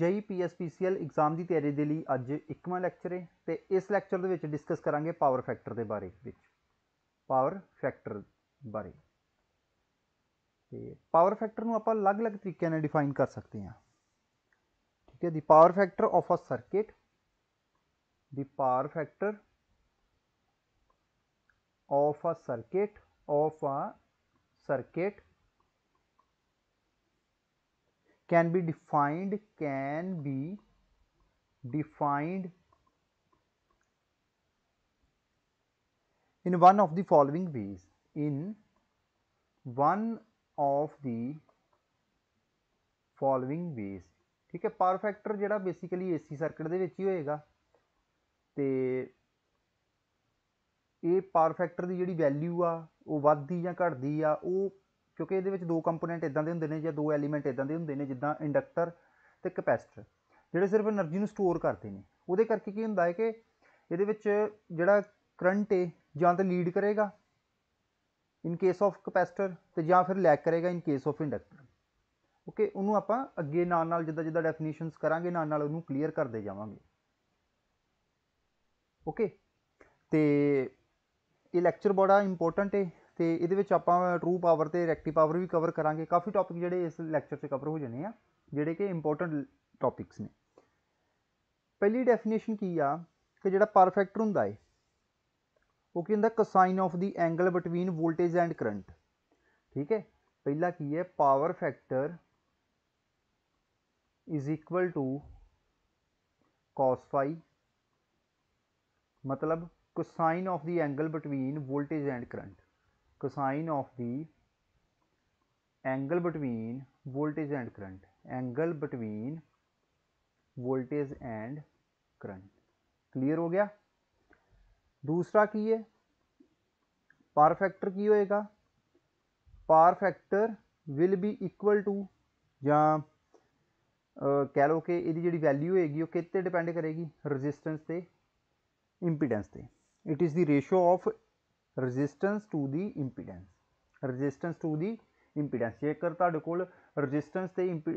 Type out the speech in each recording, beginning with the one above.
ਜੇਈ PSPCL exam ਦੀ ਤਿਆਰੀ ਦੇ ਲਈ ਅੱਜ ਇੱਕਵਾਂ ਲੈਕਚਰ ਹੈ ਤੇ ਇਸ ਲੈਕਚਰ ਦੇ ਵਿੱਚ ਡਿਸਕਸ ਕਰਾਂਗੇ ਪਾਵਰ ਫੈਕਟਰ ਦੇ ਬਾਰੇ ਵਿੱਚ ਪਾਵਰ ਫੈਕਟਰ ਬਾਰੇ ਤੇ ਪਾਵਰ ਫੈਕਟਰ ਨੂੰ ਆਪਾਂ ਅਲੱਗ-ਅਲੱਗ ਤਰੀਕਿਆਂ ਨਾਲ ਡਿਫਾਈਨ ਕਰ ਸਕਦੇ ਹਾਂ ਠੀਕ ਹੈ the power factor of a circuit the power factor of a circuit of a circuit can be defined can be defined in one of the following ways in one of the following ways ਠੀਕ ਹੈ power factor ਜਿਹੜਾ basically AC circuit ਦੇ ਵਿੱਚ ਹੀ ਹੋਏਗਾ ਤੇ ਇਹ power factor ਦੀ ਜਿਹੜੀ value ਆ ਉਹ ਵੱਧਦੀ ਜਾਂ ਘਟਦੀ ਆ ਉਹ ਕਿਉਂਕਿ ਇਹਦੇ ਵਿੱਚ ਦੋ ਕੰਪੋਨੈਂਟ ਇਦਾਂ ਦੇ ਹੁੰਦੇ ਨੇ ਜਾਂ ਦੋ ਐਲੀਮੈਂਟ ਇਦਾਂ ਦੇ ਹੁੰਦੇ ਨੇ ਜਿੱਦਾਂ ਇੰਡਕਟਰ ਤੇ ਕਪੈਸਿਟਰ ਜਿਹੜੇ ਸਿਰਫ એનર્ਜੀ ਨੂੰ ਸਟੋਰ ਕਰਦੇ ਨੇ ਉਹਦੇ ਕਰਕੇ ਕੀ ਹੁੰਦਾ ਹੈ ਕਿ ਇਹਦੇ ਵਿੱਚ ਜਿਹੜਾ ਕਰੰਟ ਹੈ ਜਾਂ ਤਾਂ ਲੀਡ ਕਰੇਗਾ ਇਨ ਕੇਸ ਆਫ ਕਪੈਸਿਟਰ ਤੇ ਜਾਂ ਫਿਰ ਲੈਗ ਕਰੇਗਾ in case of inductor okay ਉਹਨੂੰ ਆਪਾਂ ਅੱਗੇ ਨਾਲ ਨਾਲ ਜਿੱਦਾਂ ਜਿੱਦਾਂ ਡੈਫੀਨੇਸ਼ਨਸ ਕਰਾਂਗੇ ਨਾਲ ਨਾਲ ਉਹਨੂੰ ਕਲੀਅਰ ਕਰਦੇ ਜਾਵਾਂਗੇ ਓਕੇ ਤੇ ਇਹ ਲੈਕਚਰ ਬੜਾ ਇੰਪੋਰਟੈਂਟ ਹੈ तो ये आप ट्रू पावर तो रैक्टिव पावर भी कवर करा काफ़ी टॉपिक जोड़े इस लैक्चर से कवर हो जाने हैं कि इंपोर्टेंट टॉपिक्स ने पहली डेफिनेशन की आ कि जो परफेक्ट हों की हूँ cosine of the angle between voltage and current ठीक है पहला की है power factor is equal to cos phi मतलब cosine of the angle between voltage and current cosine of the angle between voltage and current angle between voltage and current clear हो गया दूसरा की है पार फैक्टर की होएगा power factor will be equal to या कह लो कि यदि जी वैल्यू होएगी वह कितने डिपेंड करेगी रजिस्टेंस से इंपीडेंस से it is the ratio of resistance to the impedance resistance to the impedance जेकर को रजिस्टेंस से इंपी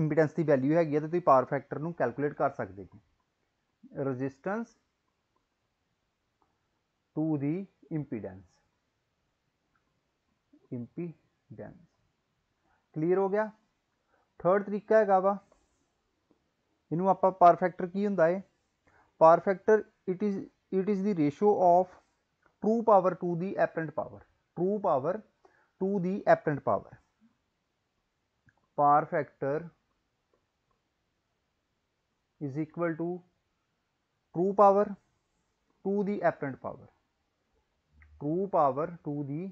इंपीडेंस की वैल्यू हैगी तो पावर फैक्टर कैलकुलेट कर सकते हो resistance to the impedance impedance clear हो गया थर्ड तरीका है वा इनू आप पावर फैक्टर की होंगे power factor it is it is the ratio of true power to the apparent power true power to the apparent power power factor is equal to true power to the apparent power true power to the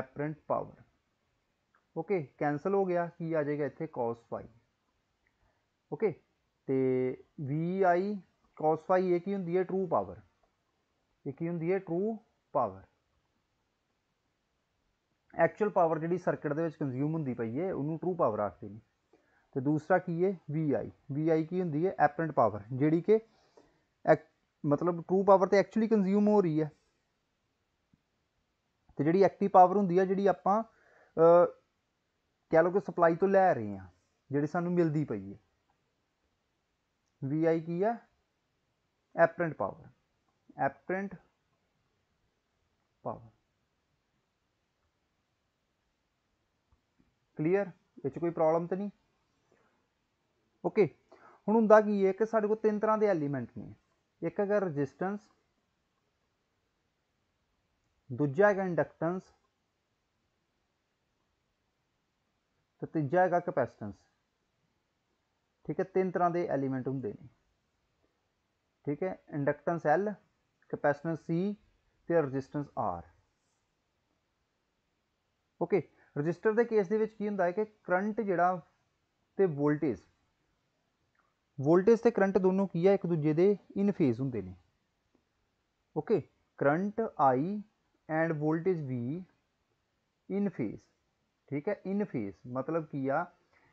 apparent power okay cancel हो गया कि आ जाएगा इतने cos phi okay तो V I cos phi ये की होंगी है ट्रू पावर एक ही होंगी है ट्रू ਪਾਵਰ ਐਕਚੁਅਲ ਪਾਵਰ ਜਿਹੜੀ ਸਰਕਟ ਦੇ ਵਿੱਚ ਕੰਜ਼ਿਊਮ ਹੁੰਦੀ ਪਈ ਏ ਉਹਨੂੰ ਟਰੂ ਪਾਵਰ ਆਖਦੇ ਨੇ ਤੇ ਦੂਸਰਾ ਕੀ ਏ ਵੀ ਆਈ ਕੀ ਹੁੰਦੀ ਏ ਐਪਰੈਂਟ ਪਾਵਰ ਜਿਹੜੀ ਕਿ ਮਤਲਬ ਟਰੂ ਪਾਵਰ ਤੇ ਐਕਚੁਅਲੀ ਕੰਜ਼ਿਊਮ ਹੋ ਰਹੀ ਹੈ ਤੇ ਜਿਹੜੀ ਐਕਟਿਵ ਪਾਵਰ ਹੁੰਦੀ ਹੈ ਜਿਹੜੀ ਆਪਾਂ ਕਹਿ ਲਓ ਕਿ ਸਪਲਾਈ ਤੋਂ ਲੈ ਰਹੇ ਆ ਜਿਹੜੀ ਸਾਨੂੰ ਮਿਲਦੀ ਪਈ ਹੈ ਆਈ ਕੀ ਹੈ apparent power apparent power clear ਇੱਥੇ ਕੋਈ ਪ੍ਰੋਬਲਮ ਤਾਂ ਨਹੀਂ ਓਕੇ ਹੁਣ ਹੁੰਦਾ ਕੀ ਹੈ ਕਿ ਸਾਡੇ ਕੋਲ ਤਿੰਨ ਤਰ੍ਹਾਂ ਦੇ ਐਲੀਮੈਂਟ ਨੇ ਇੱਕ ਹੈਗਾ ਰੈਜ਼ਿਸਟੈਂਸ ਦੂਜਾ ਹੈਗਾ ਇੰਡਕਟੈਂਸ ਤੇ ਤੀਜਾ ਹੈਗਾ ਕੈਪੈਸਿਟੈਂਸ ਠੀਕ ਹੈ ਤਿੰਨ ਤਰ੍ਹਾਂ ਦੇ ਐਲੀਮੈਂਟ ਹੁੰਦੇ ਨੇ ਠੀਕ ਹੈ ਇੰਡਕਟੈਂਸ L ਕੈਪੈਸਿਟੈਂਸ C ਤੇ ਰੈਜ਼ਿਸਟੈਂਸ R ਓਕੇ ਰੈਜ਼ਿਸਟਰ ਦੇ ਕੇਸ ਦੇ ਵਿੱਚ ਕੀ ਹੁੰਦਾ ਹੈ ਕਿ ਕਰੰਟ ਜਿਹੜਾ ਤੇ ਵੋਲਟੇਜ ਵੋਲਟੇਜ ਤੇ ਕਰੰਟ ਦੋਨੋਂ ਕੀ ਹੈ ਇੱਕ ਦੂਜੇ ਦੇ ਇਨ ਫੇਜ਼ ਹੁੰਦੇ ਨੇ okay current I and voltage V in phase ਠੀਕ ਹੈ ਇਨ ਫੇਜ਼ ਮਤਲਬ ਕੀ ਆ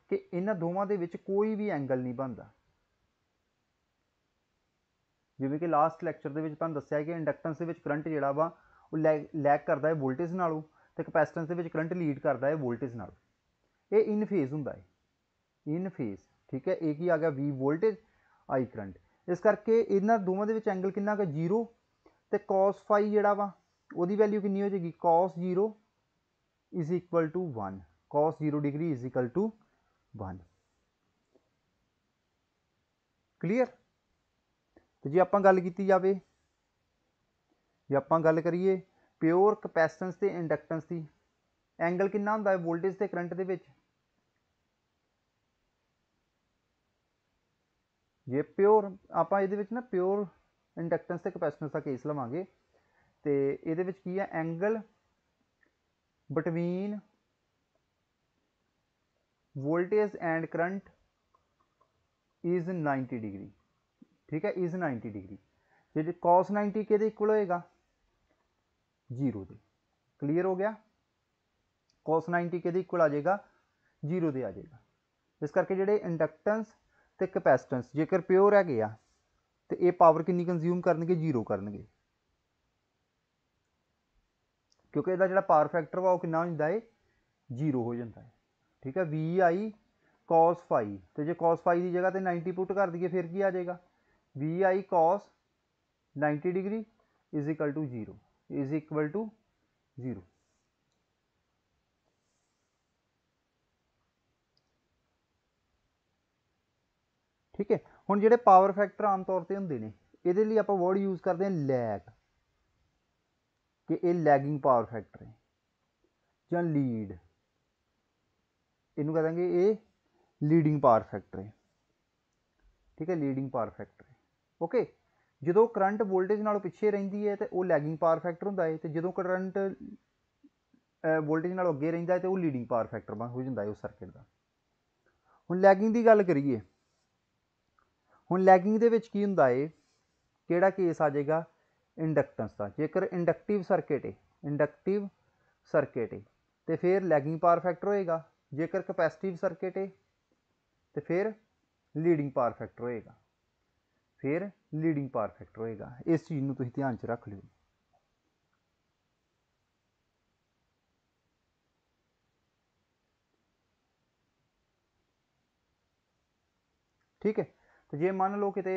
ਕਿ ਇਹਨਾਂ ਦੋਵਾਂ ਦੇ ਵਿੱਚ ਕੋਈ ਵੀ ਐਂਗਲ ਨਹੀਂ ਬਣਦਾ ਜਿਵੇਂ ਕਿ ਲਾਸਟ ਲੈਕਚਰ ਦੇ ਵਿੱਚ ਤੁਹਾਨੂੰ ਦੱਸਿਆ ਕਿ ਇੰਡਕਟੈਂਸ ਦੇ ਵਿੱਚ ਕਰੰਟ ਜਿਹੜਾ ਵਾ ਉਹ ਲੈਗ ਕਰਦਾ ਹੈ ਵੋਲਟੇਜ ਨਾਲੋਂ ਤੇ ਕਪੈਸਿਟੈਂਸ ਦੇ ਵਿੱਚ ਕਰੰਟ ਲੀਡ ਕਰਦਾ ਹੈ ਵੋਲਟੇਜ ਨਾਲ ਇਹ ਇਨ ਫੇਜ਼ ਹੁੰਦਾ ਹੈ ਇਨ ਫੇਜ਼ ਠੀਕ ਹੈ ਇਹ ਕੀ ਆ ਗਿਆ V ਵੋਲਟੇਜ I ਕਰੰਟ ਇਸ ਕਰਕੇ ਇਹਨਾਂ ਦੋਵਾਂ ਦੇ ਵਿੱਚ ਐਂਗਲ ਕਿੰਨਾ ਹੈ 0 ਤੇ cos ਫਾਈ ਜਿਹੜਾ ਵਾ ਉਹਦੀ ਵੈਲਿਊ ਕਿੰਨੀ ਹੋ ਜਾਏਗੀ cos 0 is equal to 1 cos 0 degree is equal to 1 clear ਤੇ ਜੇ ਆਪਾਂ ਗੱਲ ਕੀਤੀ ਜਾਵੇ ਜੇ ਆਪਾਂ ਗੱਲ ਕਰੀਏ ਪਿਓਰ ਕਪੈਸਿਟੈਂਸ ਤੇ ਇੰਡਕਟੈਂਸ ਦੀ ਐਂਗਲ ਕਿੰਨਾ ਹੁੰਦਾ ਹੈ ਵੋਲਟੇਜ ਤੇ ਕਰੰਟ ਦੇ ਵਿੱਚ ਜੇ ਪਿਓਰ ਆਪਾਂ ਇਹਦੇ ਵਿੱਚ ਨਾ ਪਿਓਰ ਇੰਡਕਟੈਂਸ ਤੇ ਕਪੈਸਿਟੈਂਸ ਦਾ ਕੇਸ ਲਵਾਂਗੇ ਤੇ ਇਹਦੇ ਵਿੱਚ ਕੀ ਹੈ angle between voltage and current is 90 degree ਠੀਕ ਹੈ ਇਜ਼ 90 ਡਿਗਰੀ ਜੇ cos 90 ਕਿਹਦੇ ਇਕੁਅਲ ਹੋਏਗਾ 0 ਦੇ ਕਲੀਅਰ ਹੋ ਗਿਆ cos 90 ਕਿਹਦੇ ਇਕੁਅਲ ਆ ਜਾਏਗਾ 0 ਦੇ ਆ ਜਾਏਗਾ ਇਸ ਕਰਕੇ ਜਿਹੜੇ ਇੰਡਕਟੈਂਸ ਤੇ ਕਪੈਸਿਟੈਂਸ ਜੇਕਰ ਪਿਓਰ ਹੈਗੇ ਆ ਤੇ ਇਹ ਪਾਵਰ ਕਿੰਨੀ ਕੰਜ਼ਿਊਮ ਕਰਨਗੇ 0 ਕਰਨਗੇ ਕਿਉਂਕਿ ਇਹਦਾ ਜਿਹੜਾ ਪਾਵਰ ਫੈਕਟਰ ਵਾ ਉਹ ਕਿੰਨਾ ਹੋ ਜਾਂਦਾ ਹੈ 0 ਹੋ ਜਾਂਦਾ ਹੈ ਠੀਕ ਹੈ vi cos phi ਤੇ ਜੇ cos phi ਦੀ ਜਗ੍ਹਾ ਤੇ 90 ਪੁੱਟ ਕਰ ਦਈਏ ਫਿਰ ਕੀ ਆ ਜਾਏਗਾ V I cos ninety degree is equal to zero is equal to zero ठीक है हूँ जो पावर फैक्टर आम तौर पर होंगे ने ये आप वर्ड यूज़ करते हैं लैग कि यह लैगिंग पावर फैक्टर है ज लीड इनू कह देंगे ये लीडिंग पावर फैक्टर है ठीक है लीडिंग पावर फैक्टर ਓਕੇ ਜਦੋਂ ਕਰੰਟ ਵੋਲਟੇਜ ਨਾਲੋਂ ਪਿੱਛੇ ਰਹਿੰਦੀ ਹੈ ਤੇ ਉਹ ਲੈਗਿੰਗ ਪਾਵਰ ਫੈਕਟਰ ਹੁੰਦਾ ਹੈ ਤੇ ਜਦੋਂ ਕਰੰਟ ਵੋਲਟੇਜ ਨਾਲੋਂ ਅੱਗੇ ਰਹਿੰਦਾ ਹੈ ਤੇ ਉਹ ਲੀਡਿੰਗ ਪਾਵਰ ਫੈਕਟਰ ਬਣ ਹੋ ਜਾਂਦਾ ਹੈ ਉਸ ਸਰਕਟ ਦਾ ਹੁਣ ਲੈਗਿੰਗ ਦੀ ਗੱਲ ਕਰੀਏ ਹੁਣ ਲੈਗਿੰਗ ਦੇ ਵਿੱਚ ਕੀ ਹੁੰਦਾ ਹੈ ਕਿਹੜਾ ਕੇਸ ਆ ਜਾਏਗਾ ਇੰਡਕਟੈਂਸ ਦਾ ਜੇਕਰ ਇੰਡਕਟਿਵ ਸਰਕਟ ਹੈ ਇੰਡਕਟਿਵ ਸਰਕਟ ਹੈ ਤੇ ਫਿਰ ਲੈਗਿੰਗ ਪਾਵਰ ਫੈਕਟਰ ਹੋਏਗਾ ਜੇਕਰ ਕਪੈਸਿਟਿਵ ਸਰਕਟ ਹੈ ਤੇ ਫਿਰ ਲੀਡਿੰਗ ਪਾਵਰ ਫੈਕਟਰ ਹੋਏਗਾ ਫਿਰ ਲੀਡਿੰਗ ਪਰਫੈਕਟ ਹੋਏਗਾ ਇਸ ਚੀਜ਼ ਨੂੰ ਤੁਸੀਂ ਧਿਆਨ 'ਚ ਰੱਖ ਲਿਓ ਠੀਕ ਹੈ ਤੇ ਜੇ ਮੰਨ ਲਓ ਕਿਤੇ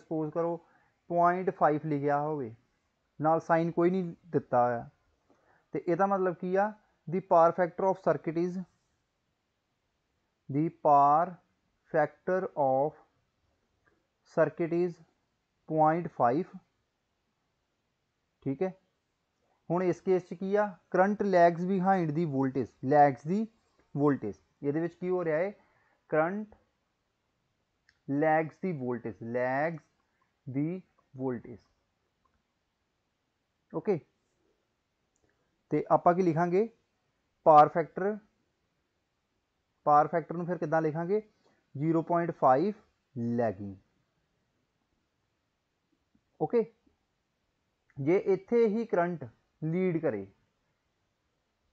ਸਪੋਜ਼ ਕਰੋ 0.5 ਲਿਖਿਆ ਹੋਵੇ ਨਾਲ ਸਾਈਨ ਕੋਈ ਨਹੀਂ ਦਿੱਤਾ ਹੋਇਆ ਤੇ ਇਹਦਾ ਮਤਲਬ ਕੀ ਆ the power factor of circuit is the power factor of circuit is 0.5 ठीक है ਹੁਣ ਇਸ ਕੇਸ 'ਚ ਕੀ ਆ current lags behind the voltage lags the voltage ਇਹਦੇ ਵਿੱਚ ਕੀ ਹੋ ਰਿਹਾ ਹੈ current lags the voltage lags the voltage okay ਤੇ ਆਪਾਂ ਕੀ ਲਿਖਾਂਗੇ ਪਾਰ ਫੈਕਟਰ ਪਾਰ ਫੈਕਟਰ ਨੂੰ ਫਿਰ ਕਿੱਦਾਂ ਲਿਖਾਂਗੇ 0.5 ਲੈਗਿੰਗ ਓਕੇ ਜੇ ਇੱਥੇ ਹੀ ਕਰੰਟ ਲੀਡ ਕਰੇ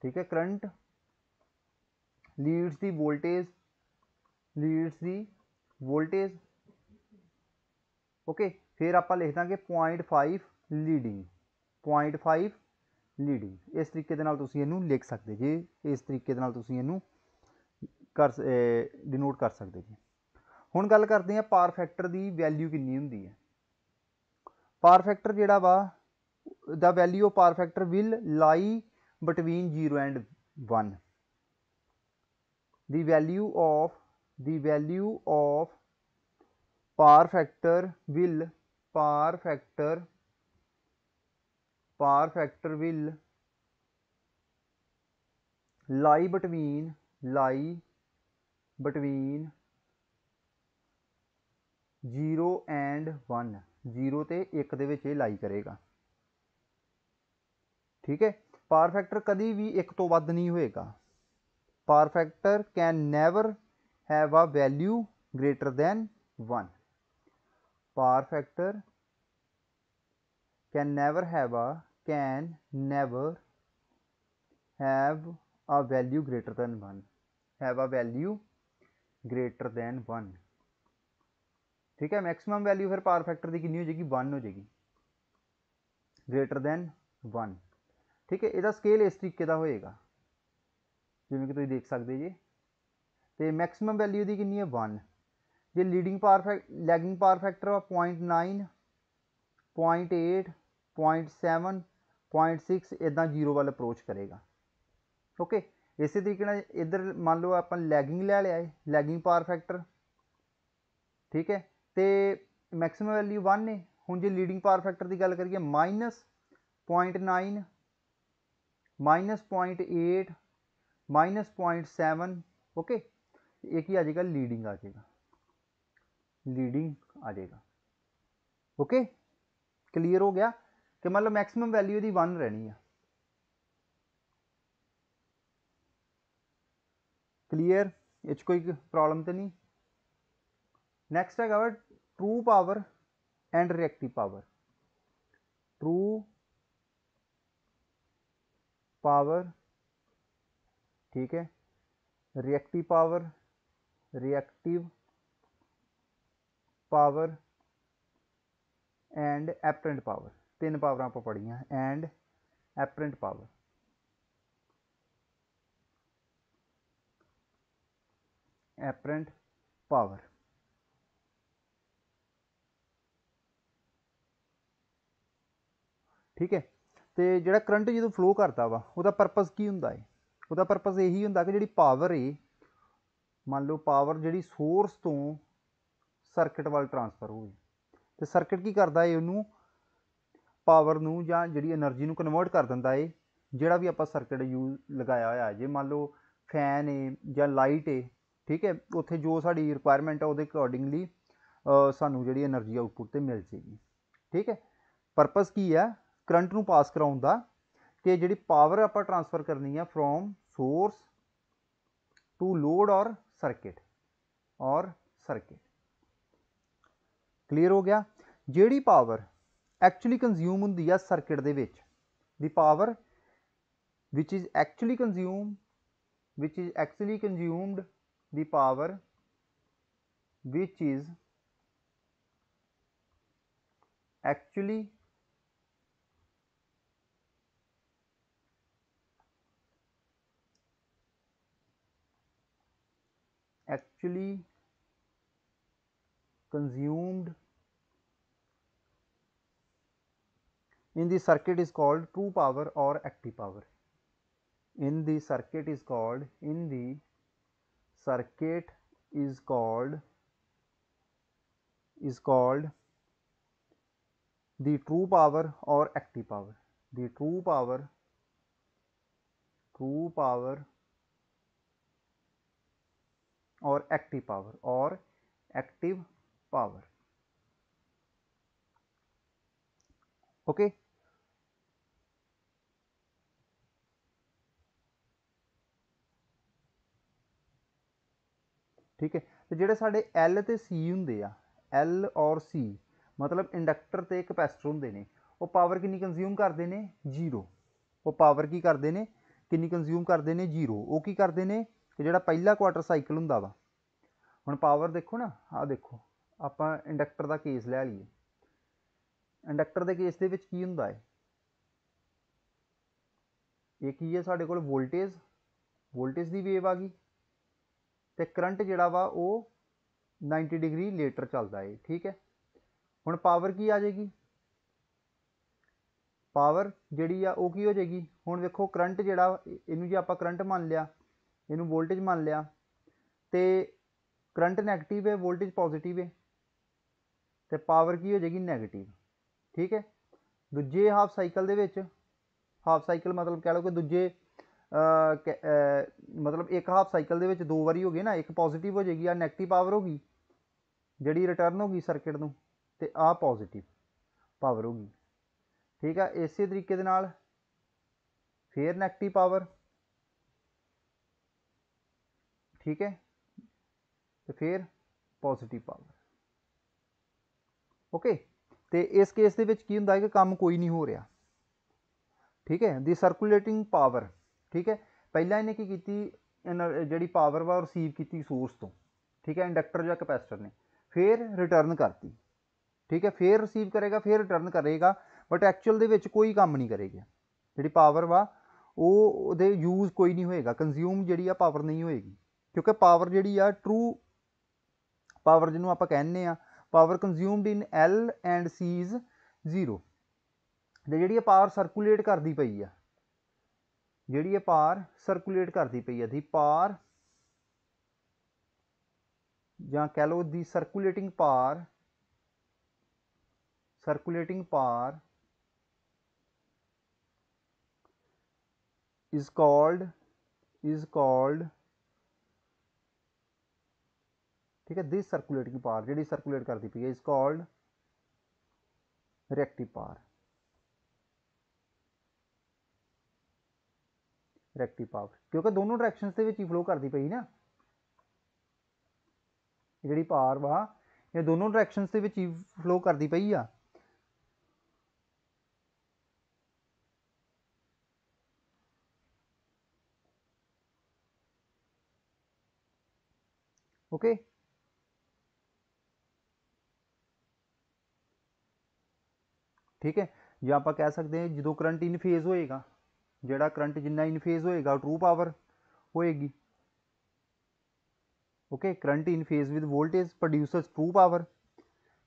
ਠੀਕ ਹੈ current leads the voltage leads the voltage okay ਫਿਰ ਆਪਾਂ ਲਿਖ ਦਾਂਗੇ 0.5 ਲੀਡਿੰਗ 0.5 ਲੀਡਿੰਗ ਇਸ ਤਰੀਕੇ ਦੇ ਨਾਲ ਤੁਸੀਂ ਇਹਨੂੰ ਲਿਖ ਸਕਦੇ ਜੀ ਇਸ ਤਰੀਕੇ ਦੇ ਨਾਲ ਤੁਸੀਂ ਇਹਨੂੰ ਕਰ ਡਿਨੋਟ ਕਰ ਸਕਦੇ ਜੀ ਹੁਣ ਗੱਲ ਕਰਦੇ ਹਾਂ ਪਾਰ ਫੈਕਟਰ ਦੀ ਵੈਲਿਊ ਕਿੰਨੀ ਹੁੰਦੀ ਹੈ ਪਾਰ ਫੈਕਟਰ ਜਿਹੜਾ ਵਾ the value of power factor will lie between 0 and 1 the value of the value of power factor will power factor power factor will lie between lie between 0 and 1 0 ਤੇ 1 ਦੇ ਵਿੱਚ ਇਹ ਲਾਈ ਕਰੇਗਾ ਠੀਕ ਹੈ ਪਾਰ ਫੈਕਟਰ ਕਦੀ ਵੀ 1 ਤੋਂ ਵੱਧ ਨਹੀਂ ਹੋਏਗਾ power factor can never have a value greater than 1 power factor can never have a can never have a value greater than 1 have a value greater than 1 ठीक है मैक्सिमम वैल्यू फिर पावर फैक्टर की कि हो जाएगी one हो जाएगी greater than one ठीक है यदा स्केल इस तरीके का होएगा जिमें कि तुम तो देख सकते जी तो मैक्सीम वैल्यू की कि वन जो leading power factor lagging power factor वा point nine point eight point seven point six इदा जीरो वाल अप्रोच करेगा ओके इस तरीके इधर मान लो आप लैगिंग लै लिया है लैगिंग पावर फैक्टर ठीक है तो मैक्सीम वैल्यू वन है हूँ जो लीडिंग पावर फैक्टर की गल करिए minus point nine minus point eight minus point seven okay एक ही आ जाएगा लीडिंग आ जाएगा लीडिंग आ जाएगा ओके क्लीयर हो गया कि मतलब मैक्सीम वैल्यू यदि वन रहनी है क्लीयर इस कोई प्रॉब्लम तो नहीं नैक्सट है true power and reactive power true power ठीक है reactive power reactive power and apparent power तीन पावर आप पढ़िया and apparent power apparent power ਠੀਕ ਹੈ ਤੇ ਜਿਹੜਾ ਕਰੰਟ ਜਦੋਂ ਫਲੋ ਕਰਦਾ ਵਾ ਉਹਦਾ ਪਰਪਸ ਕੀ ਹੁੰਦਾ ਹੈ ਉਹਦਾ ਪਰਪਸ ਇਹੀ ਹੁੰਦਾ ਕਿ ਜਿਹੜੀ ਪਾਵਰ ਹੈ ਮੰਨ ਲਓ ਪਾਵਰ ਜਿਹੜੀ ਸੋਰਸ ਤੋਂ ਸਰਕਟ ਵੱਲ ਟਰਾਂਸਫਰ ਹੋ ਗਈ ਤੇ ਸਰਕਟ ਕੀ ਕਰਦਾ ਹੈ ਉਹਨੂੰ ਪਾਵਰ ਨੂੰ ਜਾਂ ਜਿਹੜੀ એનર્ਜੀ ਨੂੰ ਕਨਵਰਟ ਕਰ ਦਿੰਦਾ ਹੈ ਜਿਹੜਾ ਵੀ ਆਪਾਂ ਸਰਕਟ ਯੂਜ਼ ਲਗਾਇਆ ਹੋਇਆ ਹੈ ਜੇ ਮੰਨ ਲਓ ਫੈਨ ਹੈ ਜਾਂ ਲਾਈਟ ਹੈ ਠੀਕ ਹੈ ਉੱਥੇ ਜੋ ਸਾਡੀ ਰਿਕੁਆਇਰਮੈਂਟ ਹੈ ਉਹਦੇ ਅਕੋਰਡਿੰਗਲੀ ਸਾਨੂੰ ਜਿਹੜੀ એનર્ਜੀ ਆਊਟਪੁੱਟ ਤੇ ਮਿਲ ਜੇਗੀ ਠੀਕ ਹੈ ਪਰਪਸ ਕੀ ਹੈ ਕਰੰਟ ਨੂੰ ਪਾਸ ਕਰਾਉਂਦਾ ਕਿ ਜਿਹੜੀ ਪਾਵਰ ਆਪਾਂ ਟਰਾਂਸਫਰ ਕਰਨੀ ਆ ਫਰੋਮ ਸੋਰਸ ਟੂ ਲੋਡ ਔਰ ਸਰਕਟ ਔਰ ਸਰਕਟ ਕਲੀਅਰ ਹੋ ਗਿਆ ਜਿਹੜੀ ਪਾਵਰ ਐਕਚੁਅਲੀ ਕੰਜ਼ਿਊਮ ਹੁੰਦੀ ਆ ਸਰਕਟ ਦੇ ਵਿੱਚ ਦੀ power which is actually consumed which is actually consumed the power which is actually actually consumed in the circuit is called true power or active power in the circuit is called in the circuit is called is called the true power or active power the true power true power और active power और active power okay ठीक है तो जोड़े साढ़े L तो सी होंगे L और सी मतलब इंडक्टर से कपैसटर होंगे ने पावर कि कंज्यूम करते हैं जीरो वो पावर की करते हैं कि कंज्यूम करते हैं जीरो वो की करते हैं ਕਿ ਜਿਹੜਾ ਪਹਿਲਾ ਕੁਆਟਰ ਸਾਈਕਲ ਹੁੰਦਾ ਵਾ ਹੁਣ ਪਾਵਰ ਦੇਖੋ ਨਾ ਆਹ ਦੇਖੋ ਆਪਾਂ ਇੰਡਕਟਰ ਦਾ ਕੇਸ ਲੈ ਲਈਏ ਇੰਡਕਟਰ ਦੇ ਕੇਸ ਦੇ ਵਿੱਚ ਕੀ ਹੁੰਦਾ ਹੈ ਇਹ ਕੀ ਹੈ ਸਾਡੇ ਕੋਲ ਵੋਲਟੇਜ ਵੋਲਟੇਜ ਦੀ ਵੇਵ ਆ ਗਈ ਤੇ ਕਰੰਟ ਜਿਹੜਾ ਵਾ ਉਹ 90 ਡਿਗਰੀ ਲੇਟਰ ਚੱਲਦਾ ਹੈ ਠੀਕ ਹੈ ਹੁਣ ਪਾਵਰ ਕੀ ਆ ਜਾਏਗੀ ਪਾਵਰ ਜਿਹੜੀ ਆ ਉਹ ਕੀ ਹੋ ਜਾਏਗੀ ਹੁਣ ਵੇਖੋ ਕਰੰਟ ਜਿਹੜਾ ਇਹਨੂੰ ਜੇ ਆਪਾਂ ਕਰੰਟ ਮੰਨ ਲਿਆ ਇਹਨੂੰ ਵੋਲਟੇਜ ਮੰਨ ਲਿਆ ਤੇ ਕਰੰਟ 네ਗੇਟਿਵ ਹੈ ਵੋਲਟੇਜ ਪੋਜ਼ਿਟਿਵ ਹੈ ਤੇ ਪਾਵਰ ਕੀ ਹੋ ਜਾਏਗੀ 네ਗੇਟਿਵ ਠੀਕ ਹੈ ਦੂਜੇ ਹਾਫ ਸਾਈਕਲ ਦੇ ਵਿੱਚ ਹਾਫ ਸਾਈਕਲ ਮਤਲਬ ਕਹਿ ਲਓ ਕਿ ਦੂਜੇ ਮਤਲਬ ਇੱਕ ਹਾਫ ਸਾਈਕਲ ਦੇ ਵਿੱਚ ਦੋ ਵਾਰੀ ਹੋ ਗਈ ਨਾ ਇੱਕ ਪੋਜ਼ਿਟਿਵ ਹੋ ਜਾਏਗੀ ਆ 네ਗੇਟਿਵ ਪਾਵਰ ਹੋਗੀ ਜਿਹੜੀ ਰਿਟਰਨ ਹੋਗੀ ਸਰਕਟ ਨੂੰ ਤੇ ਆ ਪੋਜ਼ਿਟਿਵ ਪਾਵਰ ਹੋਗੀ ਠੀਕ ਆ ਇਸੇ ਤਰੀਕੇ ਦੇ ਨਾਲ ਫੇਰ 네ਗੇਟਿਵ ਪਾਵਰ ਠੀਕ ਹੈ ਤੇ ਫਿਰ ਪੋਜ਼ਿਟਿਵ ਪਾਵਰ ਓਕੇ ਤੇ ਇਸ ਕੇਸ ਦੇ ਵਿੱਚ ਕੀ ਹੁੰਦਾ ਹੈ ਕਿ ਕੰਮ ਕੋਈ ਨਹੀਂ ਹੋ ਰਿਹਾ ਠੀਕ ਹੈ ਦੀ ਸਰਕੂਲੇਟਿੰਗ ਪਾਵਰ ਠੀਕ ਹੈ ਪਹਿਲਾਂ ਇਹਨੇ ਕੀ ਕੀਤੀ ਜਿਹੜੀ ਪਾਵਰ ਵਾ ਰਿਸੀਵ ਕੀਤੀ ਸੋਰਸ ਤੋਂ ਠੀਕ ਹੈ ਇੰਡਕਟਰ ਜਾਂ ਕਪੈਸਿਟਰ ਨੇ ਫਿਰ ਰਿਟਰਨ ਕਰਤੀ ਠੀਕ ਹੈ ਫਿਰ ਰਿਸੀਵ ਕਰੇਗਾ ਫਿਰ ਰਿਟਰਨ ਕਰੇਗਾ ਬਟ ਐਕਚੁਅਲ ਦੇ ਵਿੱਚ ਕੋਈ ਕੰਮ ਨਹੀਂ ਕਰੇਗਾ ਜਿਹੜੀ ਪਾਵਰ ਵਾ ਉਹ ਉਹਦੇ ਯੂਜ਼ ਕੋਈ ਨਹੀਂ ਹੋਏਗਾ ਕੰਜ਼ਿਊਮ ਜਿਹੜੀ ਆ ਪਾਵਰ ਨਹੀਂ ਹੋਏਗੀ ਕਿਉਂਕਿ ਪਾਵਰ ਜਿਹੜੀ ਆ ਟਰੂ ਪਾਵਰ ਜਿਹਨੂੰ ਆਪਾਂ ਕਹਿੰਦੇ ਆ power consumed in L and C is 0 ਤੇ ਜਿਹੜੀ ਇਹ ਪਾਵਰ ਸਰਕੂਲੇਟ ਕਰਦੀ ਪਈ ਆ ਜਿਹੜੀ ਇਹ ਪਾਰ ਸਰਕੂਲੇਟ ਕਰਦੀ ਪਈ ਆ ਦੀ ਪਾਰ ਜਾਂ ਕਹਿ ਲਓ ਦੀ ਸਰਕੂਲੇਟਿੰਗ ਪਾਰ ਸਰਕੂਲੇਟਿੰਗ ਪਾਰ is called is called ठीक है दिस सर्कुलेट की पावर जी सर्कुलेट करती पी है is called reactive power reactive power क्योंकि दोनों डायरेक्शन के फ्लो करती पी ना जी ਨਾ वा ये दोनों डायरेक्शन के फ्लो करती पी आ ओके okay? ਠੀਕ ਹੈ ਜਾਂ ਆਪਾਂ ਕਹਿ ਸਕਦੇ ਹਾਂ ਜਦੋਂ ਕਰੰਟ ਇਨ ਫੇਜ਼ ਹੋਏਗਾ ਜਿਹੜਾ ਕਰੰਟ ਜਿੰਨਾ ਇਨ ਫੇਜ਼ ਹੋਏਗਾ ਟਰੂ ਪਾਵਰ ਹੋਏਗੀ okay current in phase with voltage produces true power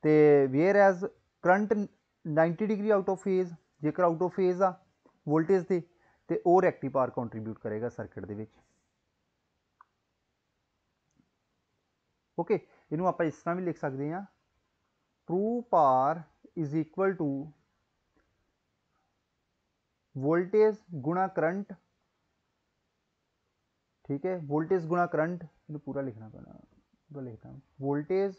ਤੇ whereas current 90 degree out of phase ਜੇਕਰ ਆਊਟ ਆਫ ਫੇਜ਼ ਆ ਵੋਲਟੇਜ ਤੇ ਤੇ ਉਹ ਰੈਕਟਿਵ ਪਾਵਰ ਕੰਟਰੀਬਿਊਟ ਕਰੇਗਾ ਸਰਕਟ ਦੇ ਵਿੱਚ ਓਕੇ ਇਹਨੂੰ ਆਪਾਂ ਇਸ ਤਰ੍ਹਾਂ ਵੀ ਲਿਖ ਸਕਦੇ ਹਾਂ true power is equal to voltage गुणा करंट ठीक है वोल्टेज गुणा करंट तो पूरा लिखना पड़ा पूरा लिखता हूँ voltage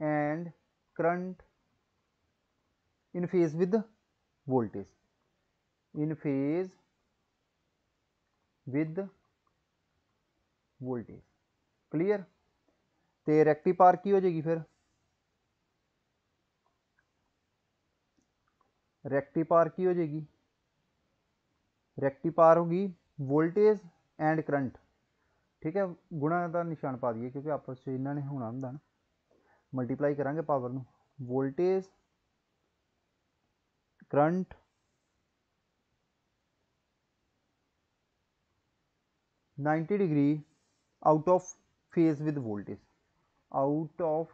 and current in phase with voltage in phase with voltage clear तो पार की हो जाएगी फिर पार की हो जाएगी रेक्टिपार होगी वोल्टेज एंड करंट ठीक है गुणा का निशान पा दिए क्योंकि आपस इन्होंने होना हूँ ना मल्टीप्लाई करा power voltage current ninety degree out of phase with voltage out of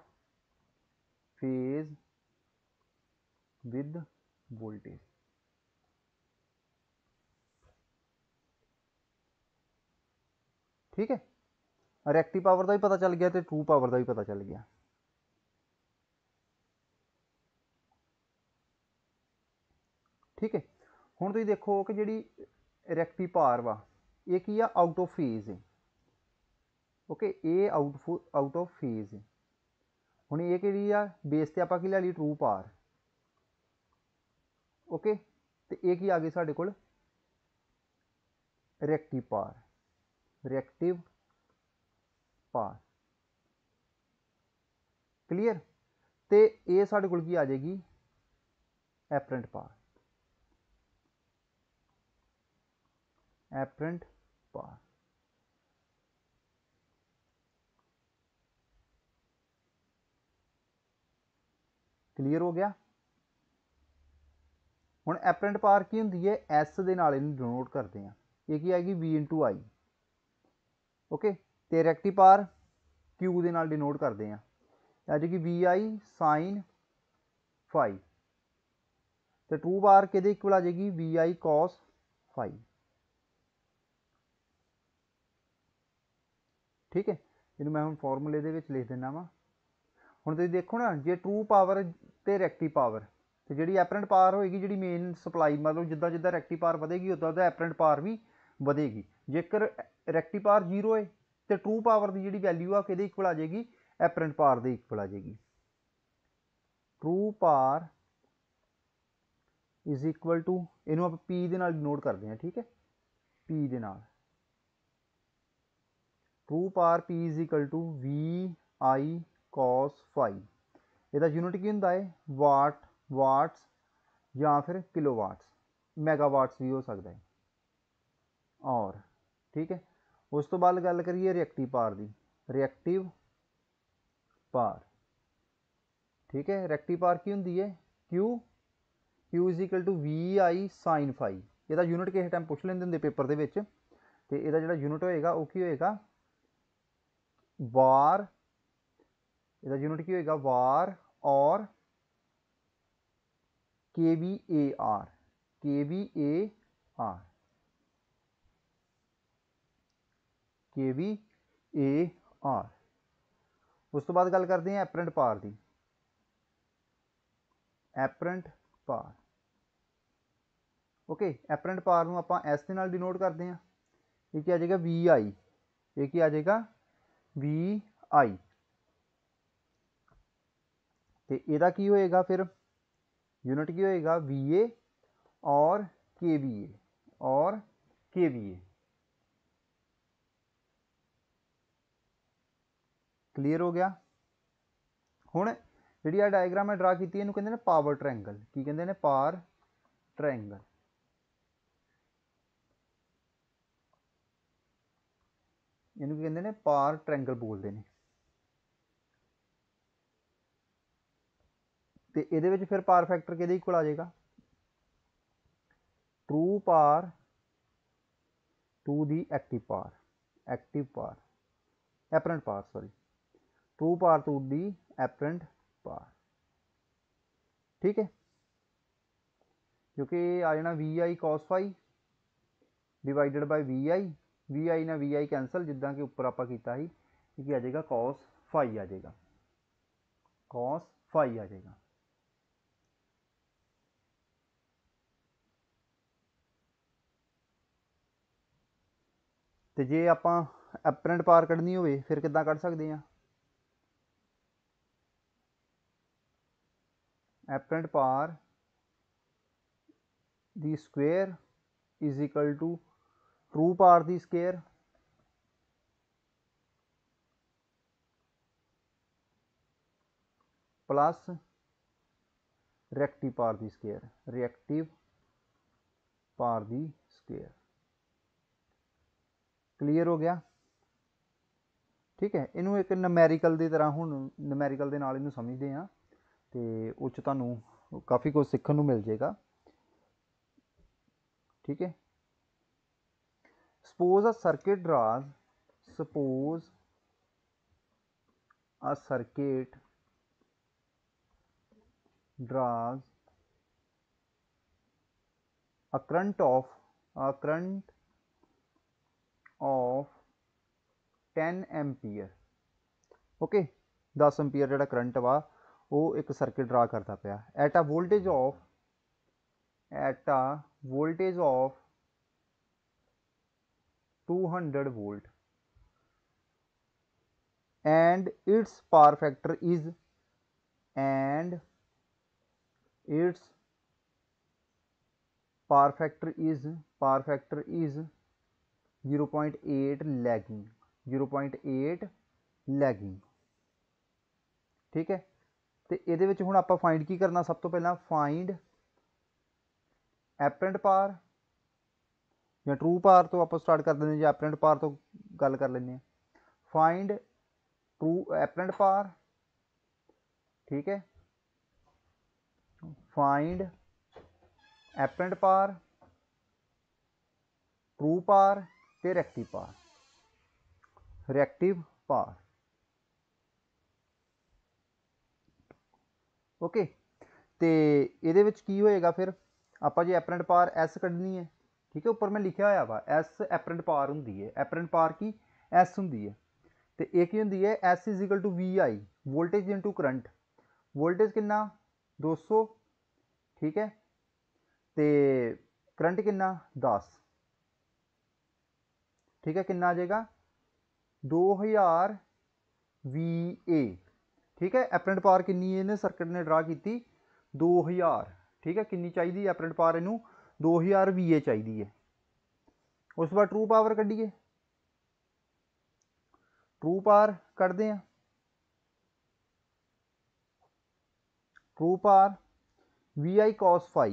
phase with voltage ਠੀਕ ਹੈ ਰਿਐਕਟਿਵ ਪਾਵਰ ਦਾ ਵੀ ਪਤਾ ਚੱਲ ਗਿਆ ਤੇ ਟਰੂ ਪਾਵਰ ਦਾ ਵੀ ਪਤਾ ਚੱਲ ਗਿਆ ਠੀਕ ਹੈ ਹੁਣ ਤੁਸੀਂ ਦੇਖੋ ਕਿ ਜਿਹੜੀ ਰੈਕਟਿਵ ਪਾਵਰ ਵਾ ਇਹ ਕੀ ਆ ਆਊਟ ਆਫ ਫੇਜ਼ ਹੈ ਓਕੇ ਇਹ ਆਊਟ ਆਊਟ ਆਫ ਫੇਜ਼ ਹੈ ਹੁਣ ਇਹ ਕਿਹੜੀ ਆ ਬੇਸ ਤੇ ਆਪਾਂ ਕੀ ਲੈ ਲਈ ਟਰੂ ਪਾਵਰ ਓਕੇ ਤੇ ਇਹ ਕੀ ਆ ਗਈ ਸਾਡੇ ਕੋਲ reactive power reactive power clear तो ये साढ़े को आ जाएगी apparent power apparent power clear हो गया हूँ एपरेंट पार की होंगी है एस के नाल करते हैं हाँ। ये की आएगी वी इंटू आई ਓਕੇ ਤੇ ਰੈਕਟੀਪਾਰ Q ਦੇ ਨਾਲ ਡਿਨੋਟ ਕਰਦੇ ਆ ਅਜੇ ਕਿ Vi sin phi ਤੇ 2 ਬਾਰ ਕਿਹਦੇ ਇਕੁਅਲ ਆ ਜੇਗੀ Vi cos phi ਠੀਕ ਹੈ ਇਹਨੂੰ ਮੈਂ ਹੁਣ ਫਾਰਮੂਲੇ ਦੇ ਵਿੱਚ ਲਿਖ ਦਿੰਦਾ ਵਾਂ ਹੁਣ ਤੁਸੀਂ ਦੇਖੋ ਨਾ ਜੇ ਟਰੂ ਪਾਵਰ ਤੇ ਰੈਕਟੀ ਪਾਵਰ ਤੇ ਜਿਹੜੀ ਐਪਰੈਂਟ ਪਾਵਰ ਹੋਏਗੀ ਜਿਹੜੀ ਮੇਨ ਸਪਲਾਈ ਮਤਲਬ ਜਿੱਦਾਂ ਜਿੱਦਾਂ ਰੈਕਟੀ ਪਾਵਰ ਵਧੇਗੀ ਉਦੋਂ ਦਾ ਐਪਰੈਂਟ ਪਾਵਰ ਵੀ ਵਧੇਗੀ ਜੇਕਰ ਰੈਕਟਿਵ ਪਾਵਰ 0 ਹੈ ਤੇ ਟਰੂ ਪਾਵਰ ਦੀ ਜਿਹੜੀ ਵੈਲਿਊ ਆ ਕਿਹਦੇ ਇਕੁਅਲ ਆ ਜਾਏਗੀ ਐਪਰੈਂਟ ਪਾਵਰ ਦੇ ਇਕੁਅਲ ਆ ਜਾਏਗੀ true power is equal to ਇਹਨੂੰ ਆਪਾਂ p ਦੇ ਨਾਲ ਡਿਨੋਟ ਕਰਦੇ ਹਾਂ ਠੀਕ ਹੈ p ਦੇ ਨਾਲ true power p is equal to v i cos phi ਇਹਦਾ ਯੂਨਿਟ ਕੀ ਹੁੰਦਾ ਹੈ ਵਾਟ ਵਾਟਸ ਜਾਂ ਫਿਰ ਕਿਲੋਵਾਟਸ ਮੈਗਾਵਾਟਸ ਵੀ ਹੋ ਸਕਦਾ ਹੈ ਔਰ ਠੀਕ ਹੈ ਉਸ ਤੋਂ ਬਾਅਦ ਗੱਲ ਕਰੀਏ ਰਿਐਕਟਿਵ ਪਾਰ ਦੀ ਰਿਐਕਟਿਵ ਪਾਰ ਠੀਕ ਹੈ ਰਿਐਕਟਿਵ ਪਾਰ ਕੀ ਹੁੰਦੀ ਹੈ Q Q VI sin phi ਇਹਦਾ ਯੂਨਿਟ ਕਿਸੇ ਟਾਈਮ ਪੁੱਛ ਲੈਂਦੇ ਹੁੰਦੇ ਪੇਪਰ ਦੇ ਵਿੱਚ ਤੇ ਇਹਦਾ ਜਿਹੜਾ ਯੂਨਿਟ ਹੋਏਗਾ ਉਹ ਕੀ ਹੋਏਗਾ ਵਾਰ ਇਹਦਾ ਯੂਨਿਟ ਕੀ ਹੋਏਗਾ ਵਾਰ ਔਰ KVAR KVAR K V A R उस तो बाद गल करते हैं एपरेंट पार की apparent power okay apparent power में आप एस के डिनोट करते हैं एक आ जाएगा वी आई एक आ जाएगा वी आई तो यदा की होएगा फिर यूनिट की होएगा वी ए और के वी ए और के वी ए ਕਲੀਅਰ ਹੋ ਗਿਆ ਹੁਣ ਜਿਹੜੀ ਆ ਡਾਇਗਰਾਮ ਮੈਂ ਡਰਾ ਕੀਤੀ ਇਹਨੂੰ ਕਹਿੰਦੇ ਨੇ ਪਾਵਰ ਟ੍ਰਾਇੰਗਲ ਕੀ ਕਹਿੰਦੇ ਨੇ ਪਾਰ ਟ੍ਰਾਇੰਗਲ ਇਹਨੂੰ ਕੀ ਕਹਿੰਦੇ ਨੇ ਪਾਰ ਟ੍ਰਾਇੰਗਲ ਬੋਲਦੇ ਨੇ ਤੇ ਇਹਦੇ ਵਿੱਚ ਫਿਰ ਪਾਰ ਫੈਕਟਰ ਕਿਹਦੇ ਇਕੁਅਲ ਆ ਜਾਏਗਾ ਟਰੂ ਪਾਰ ਟੂ ਦੀ active power active power apparent power sorry true power तो वुड बी एपरेंट पावर ठीक है जो कि आ जाना V I cos phi divided by vi vi ਨਾਲ vi ਕੈਨਸਲ ਜਿੱਦਾਂ ਕਿ ਉੱਪਰ ਆਪਾਂ ਕੀਤਾ ਸੀ ਕਿ ਆ ਜਾਏਗਾ cos phi ਆ ਜਾਏਗਾ cos phi ਆ ਜਾਏਗਾ ਤੇ ਜੇ ਆਪਾਂ ਐਪਰੈਂਟ ਪਾਰ ਕੱਢਣੀ ਹੋਵੇ ਫਿਰ ਕਿੱਦਾਂ ਕੱਢ ਸਕਦੇ ਆ apparent power the square is equal to true power the square plus reactive power the square reactive power the square clear हो गया ਠੀਕ ਹੈ ਇਹਨੂੰ ਇੱਕ ਨਮੈਰੀਕਲ ਦੀ ਤਰ੍ਹਾਂ ਹੁਣ ਨਮੈਰੀਕਲ ਦੇ ਨਾਲ ਇਹਨੂੰ ਸਮਝਦੇ ਹਾਂ तो उसू काफ़ी कुछ सीख मिल जाएगा ठीक है suppose a circuit draws suppose a circuit draws a current of a current of ten ampere okay दस एम्पीयर जोड़ा करंट वा वो एक सर्किट ड्रा करता पाया at a voltage of at a voltage of two hundred volt and its power factor is and its power factor is power factor is zero point eight lagging zero point eight lagging ठीक है तो ये हूँ आप find की करना सब तो पहला फाइंड एपरेंट पार या ट्रू पार तो आप स्टार्ट कर देंगे जो एपरेंट पार तो गल कर लें फाइंड ट्रू एपरेंट पार ठीक है find apparent power true power तो रैक्टिव पार रैक्टिव पार ਓਕੇ ਤੇ ਇਹਦੇ ਵਿੱਚ ਕੀ ਹੋਏਗਾ ਫਿਰ ਆਪਾਂ ਜੇ ਐਪਰੈਂਟ ਪਾਰ ਐਸ ਕੱਢਣੀ ਹੈ ਠੀਕ ਹੈ ਉੱਪਰ ਮੈਂ ਲਿਖਿਆ ਹੋਇਆ ਵਾ ਐਸ ਐਪਰੈਂਟ ਪਾਰ ਹੁੰਦੀ ਹੈ ਐਪਰੈਂਟ ਪਾਰ ਕੀ ਐਸ ਹੁੰਦੀ ਹੈ ਤੇ ਇਹ ਕੀ ਹੁੰਦੀ ਹੈ S is equal to V I voltage into current voltage ਕਿੰਨਾ 200 ਠੀਕ ਹੈ ਤੇ ਕਰੰਟ ਕਿੰਨਾ 10 ਠੀਕ ਹੈ ਕਿੰਨਾ ਆ ਜਾਏਗਾ 2000 VA ਠੀਕ ਹੈ ਐਪਰੈਂਟ ਪਾਵਰ ਕਿੰਨੀ ਇਹਨੇ ਸਰਕਟ ਨੇ ਡਰਾ ਕੀਤੀ 2000 ਠੀਕ ਹੈ ਕਿੰਨੀ ਚਾਹੀਦੀ ਹੈ ਐਪਰੈਂਟ ਪਾਵਰ ਇਹਨੂੰ 2000 VA ਚਾਹੀਦੀ ਹੈ ਉਸ ਤੋਂ ਬਾਅਦ ਟਰੂ ਪਾਵਰ ਕੱਢੀਏ ਟਰੂ ਪਾਵਰ ਕੱਢਦੇ ਆ true power VI cos phi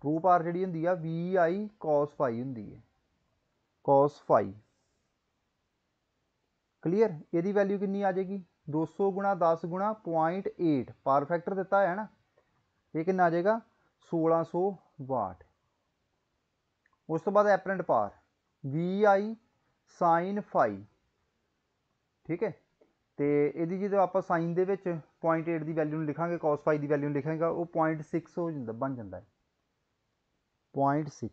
true power ਜਿਹੜੀ ਹੁੰਦੀ ਆ VI cos phi ਹੁੰਦੀ ਹੈ cos phi ਕਲੀਅਰ ਇਹਦੀ ਵੈਲਿਊ ਕਿੰਨੀ ਆ ਜਾਏਗੀ 200 ਗੁਣਾ 10 ਗੁਣਾ 0.8 ਪਾਵਰ ਫੈਕਟਰ ਦਿੱਤਾ ਹੈ ਨਾ ਇਹ ਕਿੰਨਾ ਆ ਜਾਏਗਾ 1600 ਵਾਟ ਉਸ ਤੋਂ ਬਾਅਦ apparent power VI sin phi ਠੀਕ ਹੈ ਤੇ ਇਹਦੀ ਜਦੋਂ ਆਪਾਂ sin ਦੇ ਵਿੱਚ 0.8 ਦੀ ਵੈਲਿਊ ਨੂੰ ਲਿਖਾਂਗੇ cos phi ਦੀ ਵੈਲਿਊ ਨੂੰ ਲਿਖਾਂਗੇ ਉਹ 0.6 ਹੋ ਜਾਂਦਾ ਬਣ ਜਾਂਦਾ ਹੈ 0.6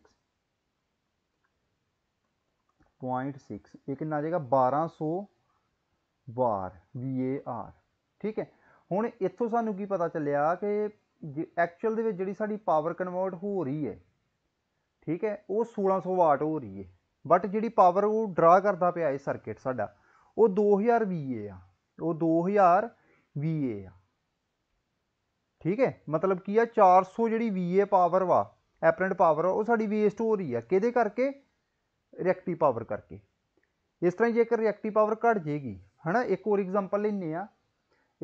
0.6 ਇਹ ਕਿੰਨਾ ਆ ਜਾਏਗਾ 1200 ਵਾਰ ਵੀ ਏ ਆਰ ਠੀਕ ਹੈ ਹੁਣ ਇੱਥੋਂ ਸਾਨੂੰ ਕੀ ਪਤਾ ਚੱਲਿਆ ਕਿ ਐਕਚੁਅਲ ਦੇ ਵਿੱਚ ਜਿਹੜੀ ਸਾਡੀ ਪਾਵਰ ਕਨਵਰਟ ਹੋ ਰਹੀ ਹੈ ਠੀਕ ਹੈ ਉਹ 1600 ਵਾਟ ਹੋ ਰਹੀ ਹੈ ਬਟ ਜਿਹੜੀ ਪਾਵਰ ਉਹ ਡਰਾ ਕਰਦਾ ਪਿਆ ਇਹ ਸਰਕਟ ਸਾਡਾ ਉਹ 2000 VA ਆ ਉਹ 2000 VA ਆ ਠੀਕ ਹੈ ਮਤਲਬ ਕੀ ਆ 400 ਜਿਹੜੀ VA ਪਾਵਰ ਵਾ ਐਪਰੈਂਟ ਪਾਵਰ ਉਹ ਸਾਡੀ ਵੇਸਟ ਹੋ ਰਹੀ ਆ ਕਿਹਦੇ ਕਰਕੇ ਰਿਐਕਟਿਵ ਪਾਵਰ ਕਰਕੇ ਇਸ ਤਰ੍ਹਾਂ ਜੇਕਰ ਰਿਐਕਟਿਵ ਪਾਵਰ ਘਟ ਜੇਗੀ ਹੈ ਨਾ ਇੱਕ ਹੋਰ ਐਗਜ਼ਾਮਪਲ ਲੈਨੇ ਆ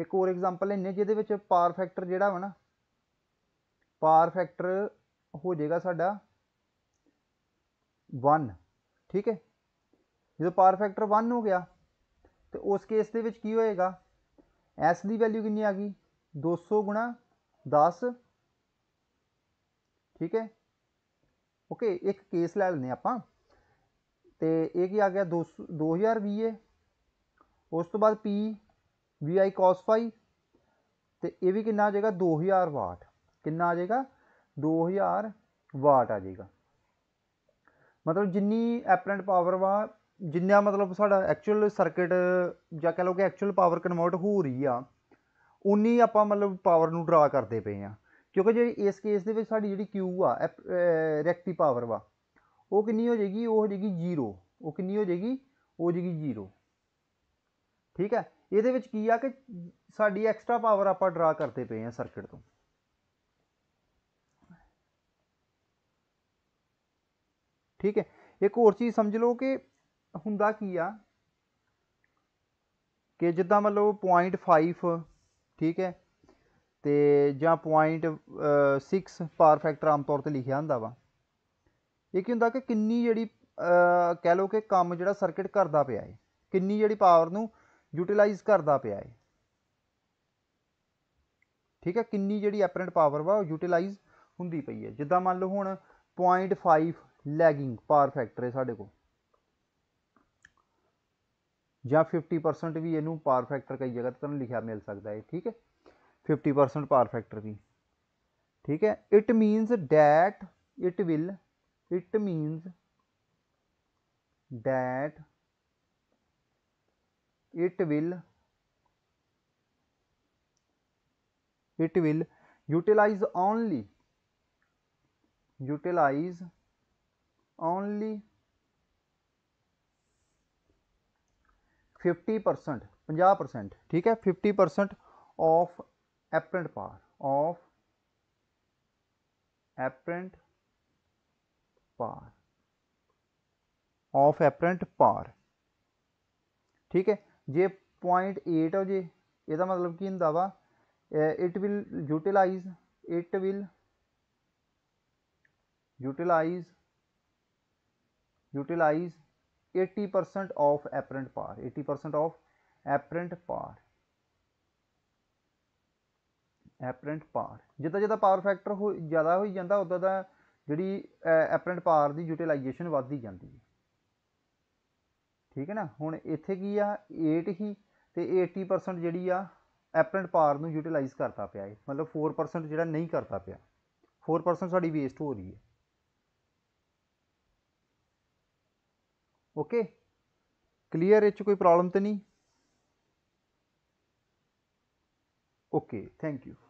ਇੱਕ ਹੋਰ ਐਗਜ਼ਾਮਪਲ ਲੈਨੇ ਜਿਹਦੇ ਵਿੱਚ ਪਾਰ ਫੈਕਟਰ ਜਿਹੜਾ ਵਾ ਨਾ ਪਾਰ ਫੈਕਟਰ ਹੋ ਜਾਏਗਾ ਸਾਡਾ 1 ਠੀਕ ਹੈ ਜਦੋਂ ਪਾਰ ਫੈਕਟਰ 1 ਹੋ ਗਿਆ ਤੇ ਉਸ ਕੇਸ ਦੇ ਵਿੱਚ ਕੀ ਹੋਏਗਾ ਐਸ ਦੀ ਵੈਲਿਊ ਕਿੰਨੀ ਆ ਗਈ 200 ਗੁਣਾ 10 ਠੀਕ ਹੈ ਓਕੇ ਇੱਕ ਕੇਸ ਲੈ ਲੈਂਦੇ ਆਪਾਂ ਤੇ ਇਹ ਕੀ ਆ ਗਿਆ 2 2020 ਹੈ ਉਸ ਤੋਂ ਬਾਅਦ ਪੀ ਵੀ ਆਈ cos ਫਾਈ ਤੇ ਇਹ ਵੀ ਕਿੰਨਾ ਆ ਜਾਏਗਾ 2000 ਵਾਟ ਕਿੰਨਾ ਆ ਜਾਏਗਾ 2000 ਵਾਟ ਆ ਜਾਏਗਾ ਮਤਲਬ ਜਿੰਨੀ ਐਪਰੈਂਟ ਪਾਵਰ ਵਾ ਜਿੰਨਾ ਮਤਲਬ ਸਾਡਾ ਐਕਚੁਅਲ ਸਰਕਟ ਜਾਂ ਕਹ ਲਓ ਕਿ ਐਕਚੁਅਲ ਪਾਵਰ ਕਨਵਰਟ ਹੋ ਰਹੀ ਆ ਉਨੀ ਆਪਾਂ ਮਤਲਬ ਪਾਵਰ ਨੂੰ ਡਰਾ ਕਰਦੇ ਪਏ ਆ ਕਿਉਂਕਿ ਜਿਹੜੀ ਇਸ ਕੇਸ ਦੇ ਵਿੱਚ ਸਾਡੀ ਜਿਹੜੀ Q ਆ ਰੈਕਟੀ ਪਾਵਰ ਵਾ ਉਹ ਕਿੰਨੀ ਹੋ ਜਾਏਗੀ ਉਹ ਹੋ ਜਾਏਗੀ 0 ਉਹ ਕਿੰਨੀ ਹੋ ਜਾਏਗੀ ਉਹ ਹੋ ਜਾਏਗੀ 0 ਠੀਕ ਹੈ ਇਹਦੇ ਵਿੱਚ ਕੀ ਆ ਕਿ ਸਾਡੀ ਐਕਸਟਰਾ ਪਾਵਰ ਆਪਾਂ ਡਰਾ ਕਰਦੇ ਪਏ ਆ ਸਰਕਟ ਤੋਂ ਠੀਕ ਹੈ ਇੱਕ ਹੋਰ ਚੀਜ਼ ਸਮਝ ਲਓ ਕਿ ਹੁੰਦਾ ਕੀ ਆ ਕਿ ਜਿੱਦਾਂ ਮਤਲਬ 0.5 ਠੀਕ ਹੈ ਤੇ ਜਾਂ 0.6 ਪਾਵਰ ਫੈਕਟਰ ਆਮ ਤੌਰ ਤੇ ਲਿਖਿਆ ਹੁੰਦਾ ਵਾ ਇਹ ਕੀ ਹੁੰਦਾ ਕਿ ਕਿੰਨੀ ਜਿਹੜੀ ਕਹਿ ਲਓ ਕਿ ਕੰਮ ਜਿਹੜਾ ਸਰਕਟ ਕਰਦਾ ਪਿਆ ਹੈ ਕਿੰਨੀ ਜਿਹੜੀ ਪਾਵਰ ਨੂੰ यूटिलाइज करता पाया है ठीक है कि जी एपरेंट पावर वा यूटिलाइज होंगी पी है जिदा मान लो हूँ point five lagging power factor है साढ़े को फिफ्टी परसेंट भी यू पावर फैक्टर कई जगह तुम लिखा मिल सकता है ठीक है फिफ्टी परसेंट पावर फैक्टर भी ठीक है it means that it will it means that it will it will utilize only utilize only 50 percent पंजाह परसेंट ठीक है 50 percent of apparent power of apparent power of apparent power ठीक है जे point eight हो जे य मतलब कि हूँ वा it will utilize it will utilize utilize eighty percent of apparent power eighty percent of apparent power apparent power जिदा जिदा पावर फैक्टर हो ज़्यादा हो जाता उदा जी एपरेंट पार की यूटिलाइजेशन वही जाती है ਠੀਕ ਹੈ ਨਾ ਹੁਣ ਇੱਥੇ ਕੀ ਆ 8 ਹੀ ਤੇ 80% ਜਿਹੜੀ ਆ ਐਪਰੈਂਟ ਪਾਰ ਨੂੰ ਯੂਟਿਲਾਈਜ਼ ਕਰਤਾ ਪਿਆ ਹੈ ਮਤਲਬ 4% ਜਿਹੜਾ ਨਹੀਂ ਕਰਤਾ ਪਿਆ 4% ਸਾਡੀ ਵੇਸਟ ਹੋ ਰਹੀ ਹੈ ਓਕੇ ਕਲੀਅਰ ਇਹ ਚ ਕੋਈ ਪ੍ਰੋਬਲਮ ਤਾਂ ਨਹੀਂ ਓਕੇ ਥੈਂਕ ਯੂ